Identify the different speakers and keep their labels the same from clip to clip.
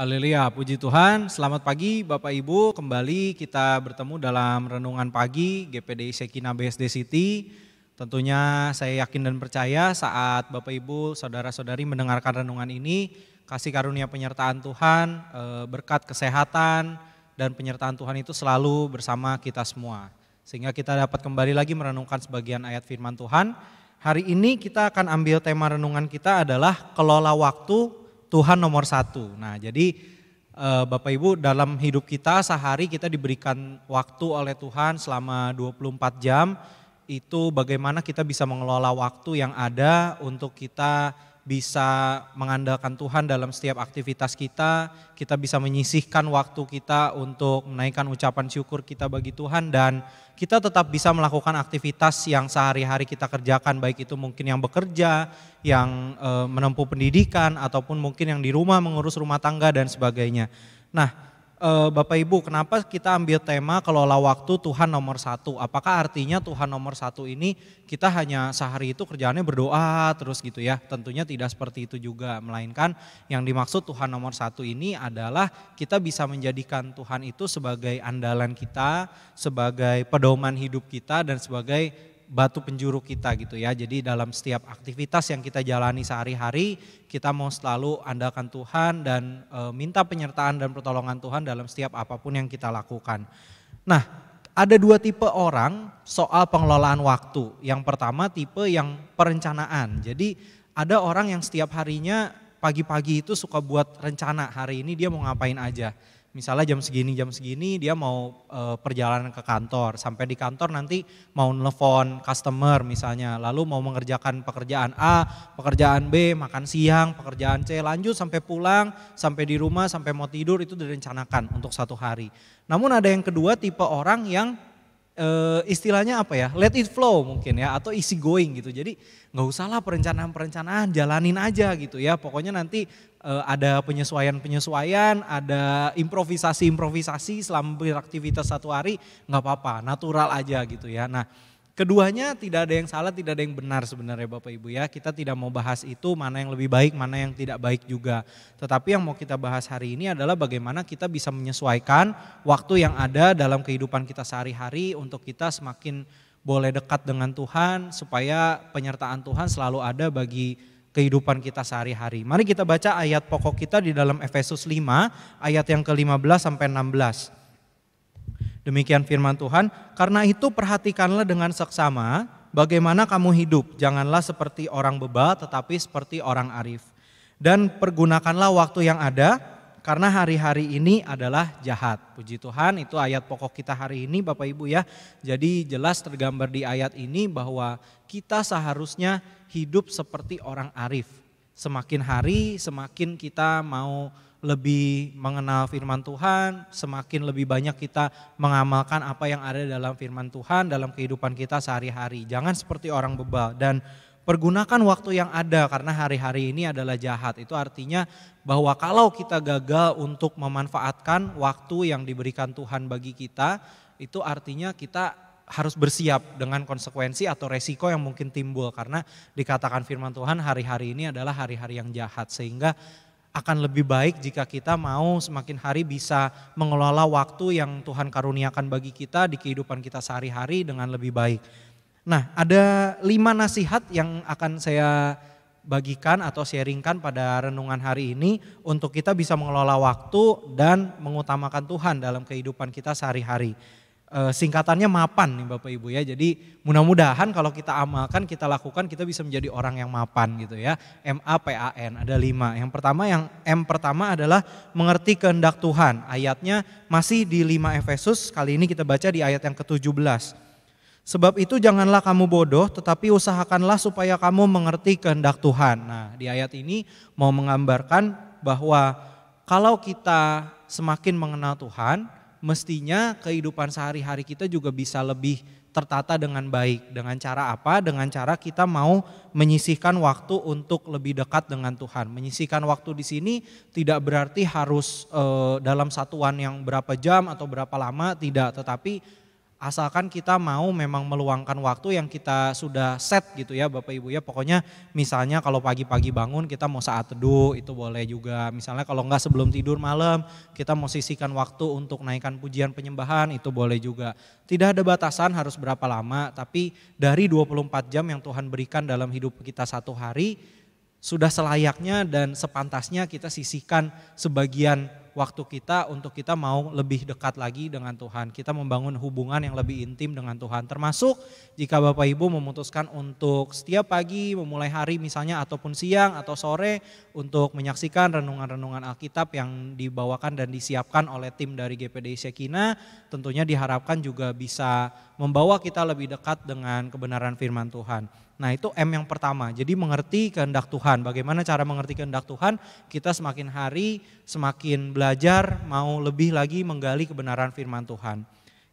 Speaker 1: Haleluya, puji Tuhan. Selamat pagi Bapak Ibu, kembali kita bertemu dalam renungan pagi GPDI Sekina BSD City. Tentunya saya yakin dan percaya saat Bapak Ibu, saudara-saudari mendengarkan renungan ini, kasih karunia penyertaan Tuhan, eh, berkat kesehatan dan penyertaan Tuhan itu selalu bersama kita semua. Sehingga kita dapat kembali lagi merenungkan sebagian ayat firman Tuhan. Hari ini kita akan ambil tema renungan kita adalah kelola waktu Tuhan nomor satu. Nah jadi eh, Bapak Ibu dalam hidup kita sehari kita diberikan waktu oleh Tuhan selama 24 jam. Itu bagaimana kita bisa mengelola waktu yang ada untuk kita bisa mengandalkan Tuhan dalam setiap aktivitas kita, kita bisa menyisihkan waktu kita untuk menaikkan ucapan syukur kita bagi Tuhan dan kita tetap bisa melakukan aktivitas yang sehari-hari kita kerjakan baik itu mungkin yang bekerja, yang eh, menempuh pendidikan ataupun mungkin yang di rumah mengurus rumah tangga dan sebagainya. Nah, uh, Bapak Ibu, kenapa kita ambil tema kelola waktu Tuhan nomor satu? Apakah artinya Tuhan nomor satu ini kita hanya sehari itu kerjaannya berdoa terus gitu ya? Tentunya tidak seperti itu juga, melainkan yang dimaksud Tuhan nomor satu ini adalah kita bisa menjadikan Tuhan itu sebagai andalan kita, sebagai pedoman hidup kita, dan sebagai batu penjuru kita gitu ya. Jadi dalam setiap aktivitas yang kita jalani sehari-hari, kita mau selalu andalkan Tuhan dan e, minta penyertaan dan pertolongan Tuhan dalam setiap apapun yang kita lakukan. Nah, ada dua tipe orang soal pengelolaan waktu. Yang pertama tipe yang perencanaan. Jadi ada orang yang setiap harinya pagi-pagi itu suka buat rencana hari ini dia mau ngapain aja misalnya jam segini jam segini dia mau e, perjalanan ke kantor sampai di kantor nanti mau nelfon customer misalnya lalu mau mengerjakan pekerjaan A pekerjaan B makan siang pekerjaan C lanjut sampai pulang sampai di rumah sampai mau tidur itu direncanakan untuk satu hari namun ada yang kedua tipe orang yang uh, istilahnya apa ya, let it flow mungkin ya, atau easy going gitu. Jadi nggak usahlah perencanaan-perencanaan, jalanin aja gitu ya. Pokoknya nanti uh, ada penyesuaian-penyesuaian, ada improvisasi-improvisasi selama beraktivitas satu hari, nggak apa-apa, natural aja gitu ya. Nah Keduanya tidak ada yang salah, tidak ada yang benar sebenarnya Bapak Ibu ya. Kita tidak mau bahas itu mana yang lebih baik, mana yang tidak baik juga. Tetapi yang mau kita bahas hari ini adalah bagaimana kita bisa menyesuaikan waktu yang ada dalam kehidupan kita sehari-hari untuk kita semakin boleh dekat dengan Tuhan supaya penyertaan Tuhan selalu ada bagi kehidupan kita sehari-hari. Mari kita baca ayat pokok kita di dalam Efesus 5 ayat yang ke-15 sampai 16. Demikian firman Tuhan, karena itu perhatikanlah dengan seksama bagaimana kamu hidup. Janganlah seperti orang bebal tetapi seperti orang arif. Dan pergunakanlah waktu yang ada karena hari-hari ini adalah jahat. Puji Tuhan, itu ayat pokok kita hari ini Bapak Ibu ya. Jadi jelas tergambar di ayat ini bahwa kita seharusnya hidup seperti orang arif. Semakin hari semakin kita mau lebih mengenal firman Tuhan, semakin lebih banyak kita mengamalkan apa yang ada dalam firman Tuhan dalam kehidupan kita sehari-hari. Jangan seperti orang bebal dan pergunakan waktu yang ada karena hari-hari ini adalah jahat. Itu artinya bahwa kalau kita gagal untuk memanfaatkan waktu yang diberikan Tuhan bagi kita, itu artinya kita harus bersiap dengan konsekuensi atau resiko yang mungkin timbul karena dikatakan firman Tuhan hari-hari ini adalah hari-hari yang jahat sehingga akan lebih baik jika kita mau semakin hari bisa mengelola waktu yang Tuhan karuniakan bagi kita di kehidupan kita sehari-hari dengan lebih baik. Nah, ada lima nasihat yang akan saya bagikan atau sharingkan pada renungan hari ini untuk kita bisa mengelola waktu dan mengutamakan Tuhan dalam kehidupan kita sehari-hari. Eh, singkatannya mapan nih Bapak Ibu ya. Jadi mudah-mudahan kalau kita amalkan, kita lakukan, kita bisa menjadi orang yang mapan gitu ya. M A P A N ada lima. Yang pertama yang M pertama adalah mengerti kehendak Tuhan. Ayatnya masih di 5 Efesus. Kali ini kita baca di ayat yang ke-17. Sebab itu janganlah kamu bodoh, tetapi usahakanlah supaya kamu mengerti kehendak Tuhan. Nah, di ayat ini mau menggambarkan bahwa kalau kita semakin mengenal Tuhan, mestinya kehidupan sehari-hari kita juga bisa lebih tertata dengan baik. Dengan cara apa? Dengan cara kita mau menyisihkan waktu untuk lebih dekat dengan Tuhan. Menyisihkan waktu di sini tidak berarti harus e, dalam satuan yang berapa jam atau berapa lama, tidak, tetapi asalkan kita mau memang meluangkan waktu yang kita sudah set gitu ya Bapak Ibu ya pokoknya misalnya kalau pagi-pagi bangun kita mau saat teduh itu boleh juga misalnya kalau enggak sebelum tidur malam kita mau sisihkan waktu untuk naikkan pujian penyembahan itu boleh juga tidak ada batasan harus berapa lama tapi dari 24 jam yang Tuhan berikan dalam hidup kita satu hari sudah selayaknya dan sepantasnya kita sisihkan sebagian waktu kita untuk kita mau lebih dekat lagi dengan Tuhan. Kita membangun hubungan yang lebih intim dengan Tuhan. Termasuk jika Bapak Ibu memutuskan untuk setiap pagi memulai hari misalnya ataupun siang atau sore untuk menyaksikan renungan-renungan Alkitab yang dibawakan dan disiapkan oleh tim dari GPD Sekina, tentunya diharapkan juga bisa membawa kita lebih dekat dengan kebenaran firman Tuhan. Nah itu M yang pertama, jadi mengerti kehendak Tuhan. Bagaimana cara mengerti kehendak Tuhan? Kita semakin hari semakin belajar, mau lebih lagi menggali kebenaran firman Tuhan.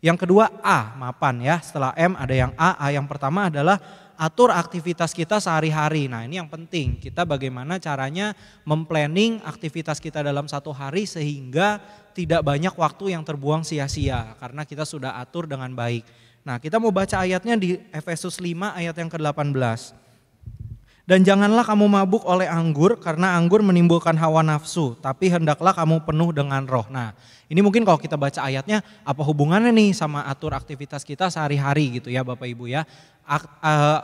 Speaker 1: Yang kedua A, mapan ya. Setelah M ada yang A. A yang pertama adalah atur aktivitas kita sehari-hari. Nah ini yang penting, kita bagaimana caranya memplanning aktivitas kita dalam satu hari sehingga tidak banyak waktu yang terbuang sia-sia karena kita sudah atur dengan baik. Nah kita mau baca ayatnya di Efesus 5 ayat yang ke-18. Dan janganlah kamu mabuk oleh anggur karena anggur menimbulkan hawa nafsu, tapi hendaklah kamu penuh dengan roh. Nah, ini mungkin kalau kita baca ayatnya apa hubungannya nih sama atur aktivitas kita sehari-hari gitu ya Bapak Ibu ya. Eh,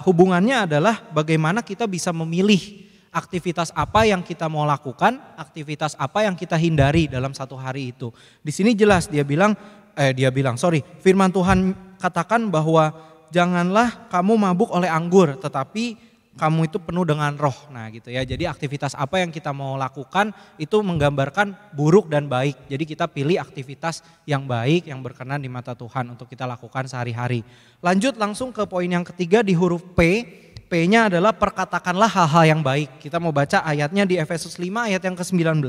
Speaker 1: hubungannya adalah bagaimana kita bisa memilih aktivitas apa yang kita mau lakukan, aktivitas apa yang kita hindari dalam satu hari itu. Di sini jelas dia bilang eh dia bilang sorry firman Tuhan katakan bahwa janganlah kamu mabuk oleh anggur tetapi kamu itu penuh dengan roh. Nah, gitu ya. Jadi aktivitas apa yang kita mau lakukan itu menggambarkan buruk dan baik. Jadi kita pilih aktivitas yang baik yang berkenan di mata Tuhan untuk kita lakukan sehari-hari. Lanjut langsung ke poin yang ketiga di huruf P. P-nya adalah perkatakanlah hal-hal yang baik. Kita mau baca ayatnya di Efesus 5 ayat yang ke-19.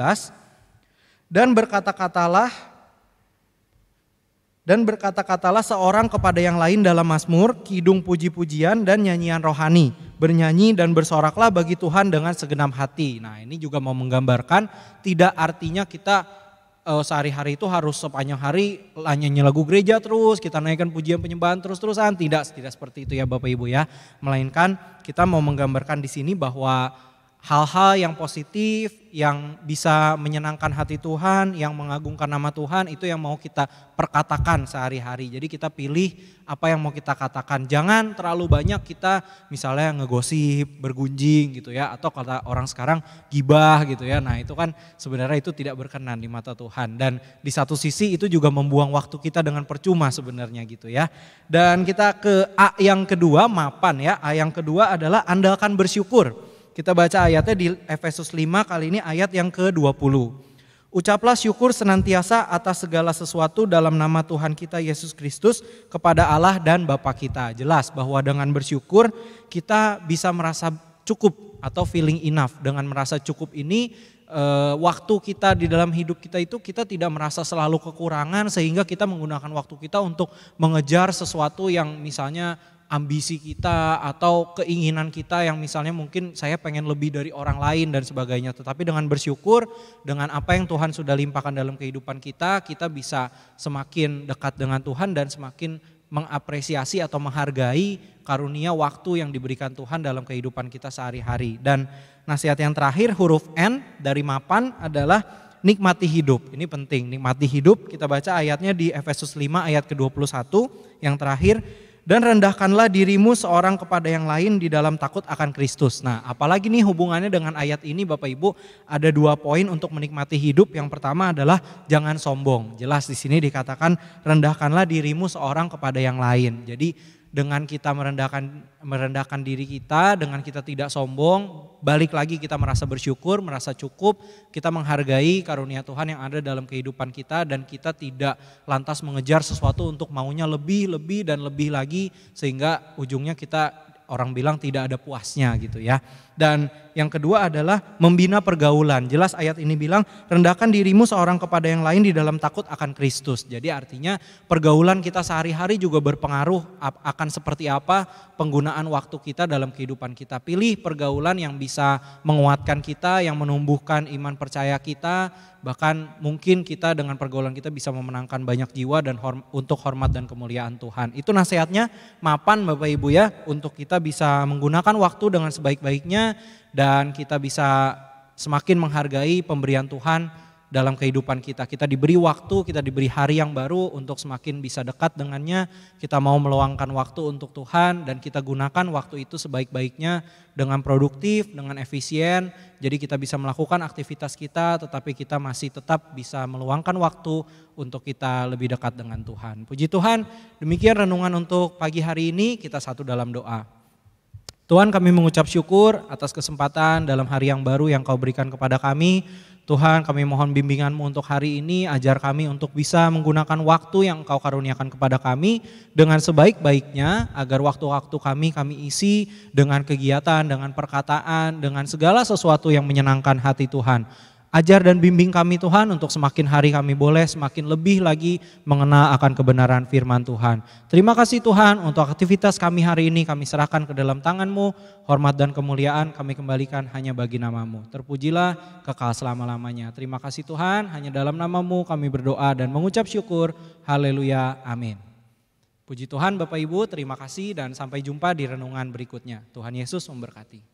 Speaker 1: Dan berkata-katalah dan berkata-katalah seorang kepada yang lain dalam Mazmur, kidung puji-pujian dan nyanyian rohani bernyanyi dan bersoraklah bagi Tuhan dengan segenap hati. Nah, ini juga mau menggambarkan tidak artinya kita uh, sehari-hari itu harus sepanjang hari nyanyi lagu gereja terus, kita naikkan pujian penyembahan terus-terusan. Tidak, tidak seperti itu ya Bapak Ibu ya. Melainkan kita mau menggambarkan di sini bahwa hal-hal yang positif, yang bisa menyenangkan hati Tuhan, yang mengagungkan nama Tuhan, itu yang mau kita perkatakan sehari-hari. Jadi kita pilih apa yang mau kita katakan. Jangan terlalu banyak kita misalnya ngegosip, bergunjing gitu ya, atau kata orang sekarang gibah gitu ya. Nah itu kan sebenarnya itu tidak berkenan di mata Tuhan. Dan di satu sisi itu juga membuang waktu kita dengan percuma sebenarnya gitu ya. Dan kita ke A yang kedua, mapan ya. A yang kedua adalah andalkan bersyukur. Kita baca ayatnya di Efesus 5 kali ini ayat yang ke-20. Ucaplah syukur senantiasa atas segala sesuatu dalam nama Tuhan kita Yesus Kristus kepada Allah dan Bapa kita. Jelas bahwa dengan bersyukur kita bisa merasa cukup atau feeling enough. Dengan merasa cukup ini eh, waktu kita di dalam hidup kita itu kita tidak merasa selalu kekurangan sehingga kita menggunakan waktu kita untuk mengejar sesuatu yang misalnya ambisi kita atau keinginan kita yang misalnya mungkin saya pengen lebih dari orang lain dan sebagainya. Tetapi dengan bersyukur dengan apa yang Tuhan sudah limpahkan dalam kehidupan kita, kita bisa semakin dekat dengan Tuhan dan semakin mengapresiasi atau menghargai karunia waktu yang diberikan Tuhan dalam kehidupan kita sehari-hari. Dan nasihat yang terakhir huruf N dari mapan adalah nikmati hidup. Ini penting, nikmati hidup. Kita baca ayatnya di Efesus 5 ayat ke-21 yang terakhir dan rendahkanlah dirimu seorang kepada yang lain di dalam takut akan Kristus. Nah, apalagi nih hubungannya dengan ayat ini Bapak Ibu, ada dua poin untuk menikmati hidup. Yang pertama adalah jangan sombong. Jelas di sini dikatakan rendahkanlah dirimu seorang kepada yang lain. Jadi dengan kita merendahkan merendahkan diri kita, dengan kita tidak sombong, balik lagi kita merasa bersyukur, merasa cukup, kita menghargai karunia Tuhan yang ada dalam kehidupan kita dan kita tidak lantas mengejar sesuatu untuk maunya lebih, lebih dan lebih lagi sehingga ujungnya kita orang bilang tidak ada puasnya gitu ya. Dan yang kedua adalah membina pergaulan. Jelas ayat ini bilang rendahkan dirimu seorang kepada yang lain di dalam takut akan Kristus. Jadi artinya pergaulan kita sehari-hari juga berpengaruh akan seperti apa penggunaan waktu kita dalam kehidupan kita. Pilih pergaulan yang bisa menguatkan kita, yang menumbuhkan iman percaya kita, bahkan mungkin kita dengan pergaulan kita bisa memenangkan banyak jiwa dan horm untuk hormat dan kemuliaan Tuhan. Itu nasihatnya mapan Bapak Ibu ya untuk kita bisa menggunakan waktu dengan sebaik-baiknya dan kita bisa semakin menghargai pemberian Tuhan dalam kehidupan kita. Kita diberi waktu, kita diberi hari yang baru untuk semakin bisa dekat dengannya. Kita mau meluangkan waktu untuk Tuhan dan kita gunakan waktu itu sebaik-baiknya dengan produktif, dengan efisien. Jadi kita bisa melakukan aktivitas kita tetapi kita masih tetap bisa meluangkan waktu untuk kita lebih dekat dengan Tuhan. Puji Tuhan, demikian renungan untuk pagi hari ini kita satu dalam doa. Tuhan kami mengucap syukur atas kesempatan dalam hari yang baru yang kau berikan kepada kami. Tuhan kami mohon bimbinganmu untuk hari ini, ajar kami untuk bisa menggunakan waktu yang Kau karuniakan kepada kami dengan sebaik-baiknya, agar waktu-waktu kami kami isi dengan kegiatan, dengan perkataan, dengan segala sesuatu yang menyenangkan hati Tuhan. Ajar dan bimbing kami Tuhan untuk semakin hari kami boleh semakin lebih lagi mengenal akan kebenaran firman Tuhan. Terima kasih Tuhan untuk aktivitas kami hari ini kami serahkan ke dalam tanganmu. Hormat dan kemuliaan kami kembalikan hanya bagi namamu. Terpujilah kekal selama-lamanya. Terima kasih Tuhan hanya dalam namamu kami berdoa dan mengucap syukur. Haleluya. Amin. Puji Tuhan Bapak Ibu terima kasih dan sampai jumpa di renungan berikutnya. Tuhan Yesus memberkati.